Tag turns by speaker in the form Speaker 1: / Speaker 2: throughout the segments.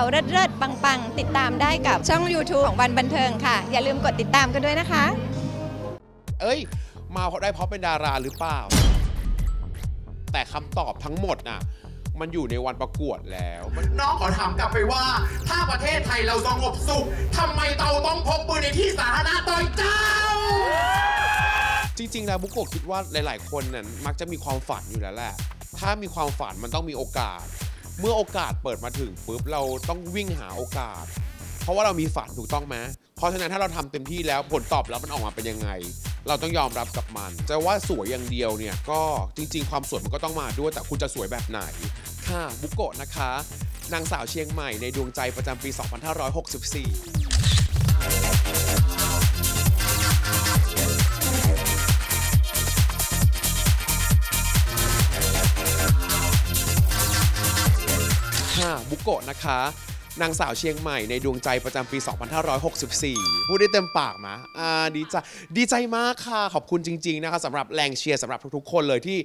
Speaker 1: าเลิศๆปัง ๆ ติดตามได้กับช่อง YouTube ของวันบันเทิงค่ะ อย่าลืมกดติดตามกันด้วยนะคะ เอ้ย มาเพราะได้เพราะเป็นดาราหรือเปล่า แต่คำตอบทั้งหมดน่ะ มันอยู่ในวันประกวดแล้วน้องขอถามกลับไปว่าถ้าประเทศไทยเราสงบสุขทำไมเราต้องพกปืนในที่สาธารณะต่อยเจ้า จริง ๆ แล้วบุกโกคิดว่าหลายๆคนน่ะมักจะมีความฝันอยู่แล้วแหละถ้ามีความฝันมันต้องมีโอกาสเมื่อโอกาสเปิดมาถึงปุ๊บเราต้องวิ่งหาโอกาส เพราะว่าเรามีฝันถูกต้องไหมเพราะฉะนั้นถ้าเราทำเต็มที่แล้วผลตอบรับมันออกมาเป็นยังไง เราต้องยอมรับกับมันจะว่าสวยอย่างเดียวเนี่ย ก็จริงๆความสวยมันก็ต้องมาด้วยแต่คุณจะสวยแบบไหนค่ะบุโกะนะคะ นางสาวเชียงใหม่ในดวงใจประจำปี 2564โกะนะคะนางสาวเชียงใหม่ ในดวงใจประจำปี 2564 พูดได้เต็มปากมะอ่าดีใจ ดีใจมากค่ะ ขอบคุณจริงๆนะคะสำหรับแรงเชียร์สำหรับทุกๆคนเลยที่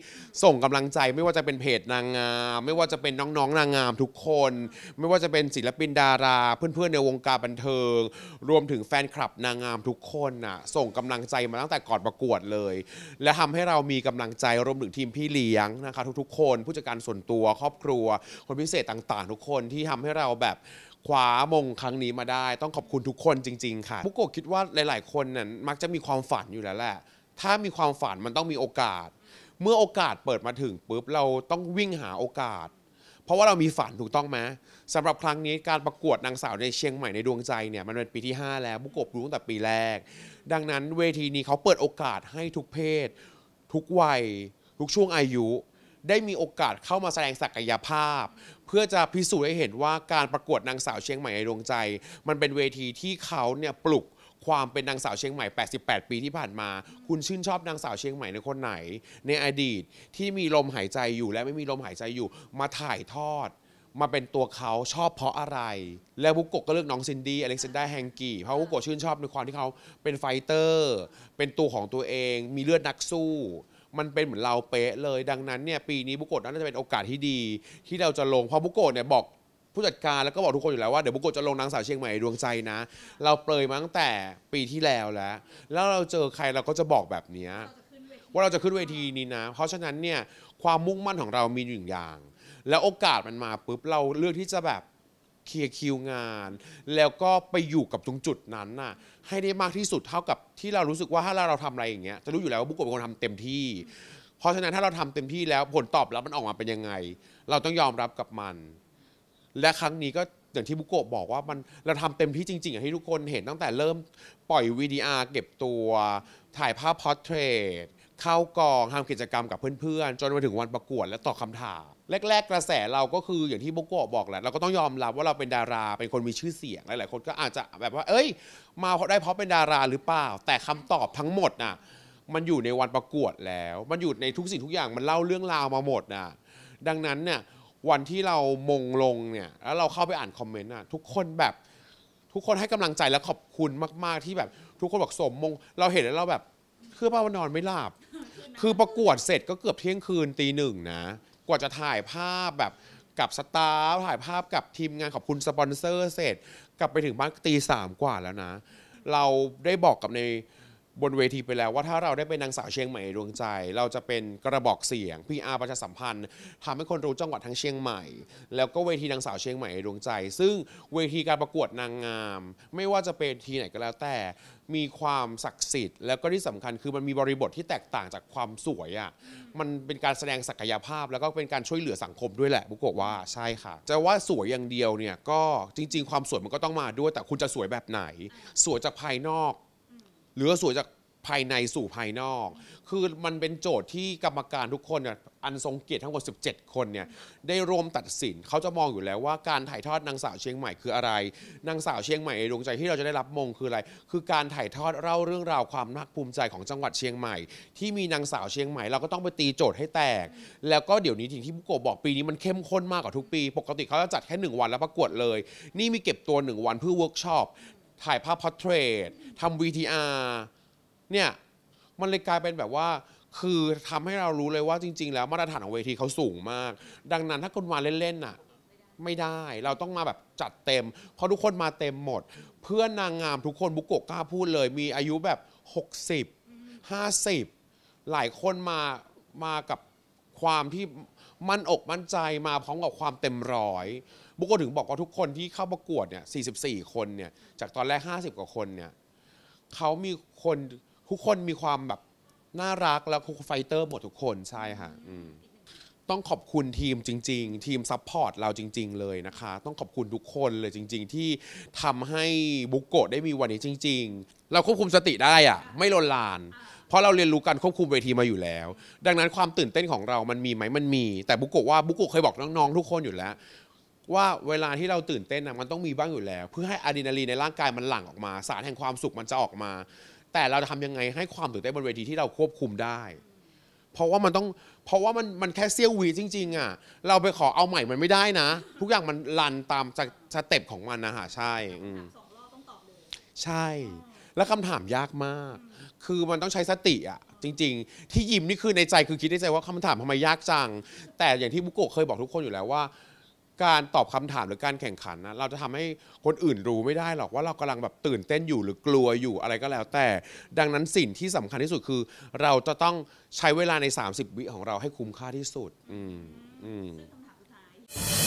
Speaker 1: ส่งกำลังใจ ไม่ว่าจะเป็นเพจนางงาม ไม่ว่าจะเป็นน้องๆนางงามทุกคน ไม่ว่าจะเป็นศิลปินดารา เพื่อนๆในวงการบันเทิง รวมถึงแฟนคลับนางงามทุกคนน่ะส่งกำลังใจมาตั้งแต่ก่อนประกวดเลย และทำให้เรามีกำลังใจรวมถึงทีมพี่เลี้ยงนะคะ ทุกๆ คน ผู้จัดการส่วนตัวครอบครัวคนพิเศษต่าง ๆ ทุกคนที่ทำให้เราแบบคว้ามงครั้งนี้มาได้ต้องขอบคุณทุกคนจริง ๆ ค่ะบุกโกคิดว่าหลาย ๆคนนั้นมักจะมีความฝันอยู่แล้วแหละ ถ้ามีความฝันมันต้องมีโอกาส เมื่อโอกาสเปิดมาถึงปุ๊บเราต้องวิ่งหาโอกาส เพราะว่าเรามีฝันถูกต้องไหมสำหรับครั้งนี้การประกวดนางสาวในเชียงใหม่ในดวงใจเนี่ยมันเป็นปีที่ 5 แล้วบุกโกรู้ตั้งแต่ปีแรก ดังนั้นเวทีนี้เขาเปิดโอกาสให้ทุกเพศ ทุกวัย ทุกช่วงอายุได้มีโอกาสเข้ามาแสดงศักยภาพ เพื่อจะพิสูจน์ให้เห็นว่าการประกวดนางสาวเชียงใหม่ในดวงใจ มันเป็นเวทีที่เขาเนี่ยปลุก ความเป็นนางสาวเชียงใหม่ 88 ปีที่ผ่านมา คุณชื่นชอบนางสาวเชียงใหม่ในคนไหน ในอดีตที่มีลมหายใจอยู่และไม่มีลมหายใจอยู่มาถ่ายทอด มาเป็นตัวเขาชอบเพราะอะไร แล้วบุกโกก็เลือกน้องซินดี้อเล็กซานดราแฮงกี้เพราะบุกโกชื่นชอบในความที่เขาเป็นไฟเตอร์เป็นตัวของตัวเอง มีเลือดนักสู้มันเป็นเหมือนเราเป๊ะเลยดังนั้นเนี่ยปีนี้บุโกะน่าจะเป็นโอกาสที่ดี ที่เราจะลงเพราะบุโกะเนี่ยบอกผู้จัดการแล้วก็บอกทุกคนอยู่แล้วว่าเดี๋ยวบุโกะจะลงนางสาวเชียงใหม่ดวงใจนะ เราเปรยมาตั้งแต่ปีที่แล้วแล้ว แล้วเราเจอใครเราก็จะบอกแบบนี้ว่าเราจะขึ้นเวทีนี้นะ เพราะฉะนั้นเนี่ยความมุ่งมั่นของเรามีอยู่อย่าง แล้วโอกาสมันมาปุ๊บเราเลือกที่จะแบบเคลียร์คิวงานแล้วก็ไปอยู่กับตรงจุดนั้นน่ะให้ได้มากที่สุดเท่ากับที่เรารู้สึกว่าถ้าเราทราอะไรอย่างเงี้ยจะรู้อยู่แล้วว่าบุกโกเป็นคนทำเต็มที่ เพราะฉะนั้นถ้าเราทำเต็มที่แล้วผลตอบรับมันออกมาเป็นยังไง เราต้องยอมรับกับมัน และครั้งนี้ก็อย่างที่บุโกะบอกว่ามันเราทำเต็มที่จริงๆให้ทุกคนเห็นตั้งแต่เริ่มปล่อยวีดีอาร์เก็บตัวถ่ายภาพพอร์เทรตเข้ากองทำกิจกรรมกับเพื่อน ๆ จนมาถึงวันประกวดและตอบคาถามแรก ๆ กระแสเราก็คืออย่างทีุ่กโกะบอกแหละเราก็ต้องยอมรับว่าเราเป็นดาราเป็นคนมีชื่อเสียงหลาย ๆคนก็อาจจะแบบว่า เอ้ย มาเพราะได้เพราะเป็นดาราหรือเปล่า แต่คำตอบทั้งหมดน่ะมันอยู่ในวันประกวดแล้ว มันอยู่ในทุกสิ่งทุกอย่างมันเล่าเรื่องราวมาหมดน่ะดังนั้นเนี่ยวันที่เรามงลงเนี่ยแล้วเราเข้าไปอ่านคอมเมนต์น่ะทุกคนแบบทุกคนให้กำลังใจและขอบคุณมากๆที่แบบทุกคนบอกสมมงเราเห็นแล้วเราแบบคือป้าวันนอนไม่หลับ คือประกวดเสร็จก็เกือบเที่ยงคืนตีหนึ่งนะ กว่าจะถ่ายภาพแบบกับสตาฟถ่ายภาพกับทีมงานขอบคุณสปอนเซอร์เสร็จกลับไปถึงบ้านตีสามกว่าแล้วนะ เราได้บอกกับในบนเวทีไปแล้วว่าถ้าเราได้เป็นนางสาวเชียงใหม่ดวงใจ เราจะเป็นกระบอกเสียง PR ประชาสัมพันธ์ ทำให้คนรู้จังหวัดทั้งเชียงใหม่ แล้วก็เวทีนางสาวเชียงใหม่ดวงใจ ซึ่งเวทีการประกวดนางงาม ไม่ว่าจะเป็นทีไหนก็แล้วแต่มีความศักดิ์สิทธิ์แล้วก็ที่สำคัญคือมันมีบริบทที่แตกต่างจากความสวยอะ่ะมันเป็นการแสดงศักยภาพ แล้วก็เป็นการช่วยเหลือสังคมด้วยแหละบุกบอกว่าใช่ค่ะจะว่าสวยอย่างเดียวเนี่ยก็จริงๆ ความสวยมันก็ต้องมาด้วย แต่คุณจะสวยแบบไหน สวยจากภายนอกหรือสวยจากภายในสู่ภายนอก คือมันเป็นโจทย์ที่กรรมการทุกคนเนี่ย อันทรงเกียรติทั้งหมด 17 คนเนี่ย ได้รวมตัดสิน เขาจะมองอยู่แล้วว่าการถ่ายทอดนางสาวเชียงใหม่คืออะไร นางสาวเชียงใหม่ดวงใจที่เราจะได้รับมงคืออะไร คือการถ่ายทอดเล่าเรื่องราวความนักภูมิใจของจังหวัดเชียงใหม่ ที่มีนางสาวเชียงใหม่ เราก็ต้องไปตีโจทย์ให้แตก แล้วก็เดี๋ยวนี้ทีงที่ผู้กบบอกปีนี้มันเข้มข้นมากกว่าทุกปี ปกติเขาจะจัดแค่1วันแล้วประกวดเลย นี่มีเก็บตัว1วันเพื่อเวิร์กช็อปถ่ายภาพพอร์เทรตทำ VTR เนี่ยมันเลยกลายเป็นแบบว่า คือทำให้เรารู้เลยว่าจริงๆ แล้วมาตรฐานของเวทีเขาสูงมาก ดังนั้นถ้าคุณมาเล่น ๆ น่ะ ไม่ได้เราต้องมาแบบจัดเต็ม เพราะทุกคนมาเต็มหมด เพื่อนนางงามทุกคนบุกโกกล้าพูดเลยมีอายุแบบ 60 50 หลายคนมามากับความที่มันอกมั่นใจมาพร้อมกับความเต็มร้อย บุกก็ถึงบอกว่าทุกคนที่เข้าประกวดเนี่ย44 คนเนี่ย จากตอนแรก 50 กว่าคนเนี่ยเขามีคนทุกคนมีความแบบน่ารักแล้วคุกไฟเตอร์หมดทุกคนใช่ค่ะต้องขอบคุณทีมจริง ๆ ทีมซัพพอร์ตเราจริง ๆเลยนะคะ ต้องขอบคุณทุกคนเลยจริง ๆ ที่ทำให้บุกโกได้มีวันนี้จริงๆ เราควบคุมสติได้อะไม่ลนลานเพราะเราเรียนรู้การควบคุมเวทีมาอยู่แล้ว ดังนั้นความตื่นเต้นของเรามันมีไหมมันมี แต่บุโกว่าบุโกะเคยบอกน้องๆทุกคนอยู่แล้ว ว่าเวลาที่เราตื่นเต้นนะมันต้องมีบ้างอยู่แล้ว เพื่อให้อะดรีนาลีนในร่างกายมันหลั่งออกมา สารแห่งความสุขมันจะออกมา แต่เราจะทำยังไงให้ความตื่นเต้นบนเวทีที่เราควบคุมได้ เพราะว่ามันต้องเพราะว่ามันมันแค่เซี่ยววีจริงๆ อ่ะ เราไปขอเอาใหม่มันไม่ได้นะ ทุกอย่างมันรันตามสเต็ปของมันนะฮะใช่อใช่แล้วคำถามยากมาก คือมันต้องใช้สติอะจริงๆ ที่ยิ้มนี่คือในใจคือคิดในใจว่าคำถามทำไมยากจัง แต่อย่างที่บุโกะเคยบอกทุกคนอยู่แล้วว่า การตอบคำถามหรือการแข่งขันนะเราจะทำให้คนอื่นรู้ไม่ได้หรอกว่าเรากำลังแบบตื่นเต้นอยู่หรือกลัวอยู่อะไรก็แล้ว แต่ดังนั้นสิ่งที่สำคัญที่สุดคือ เราจะต้องใช้เวลาใน 30 วิของเราให้คุ้มค่าที่สุด อืมอืม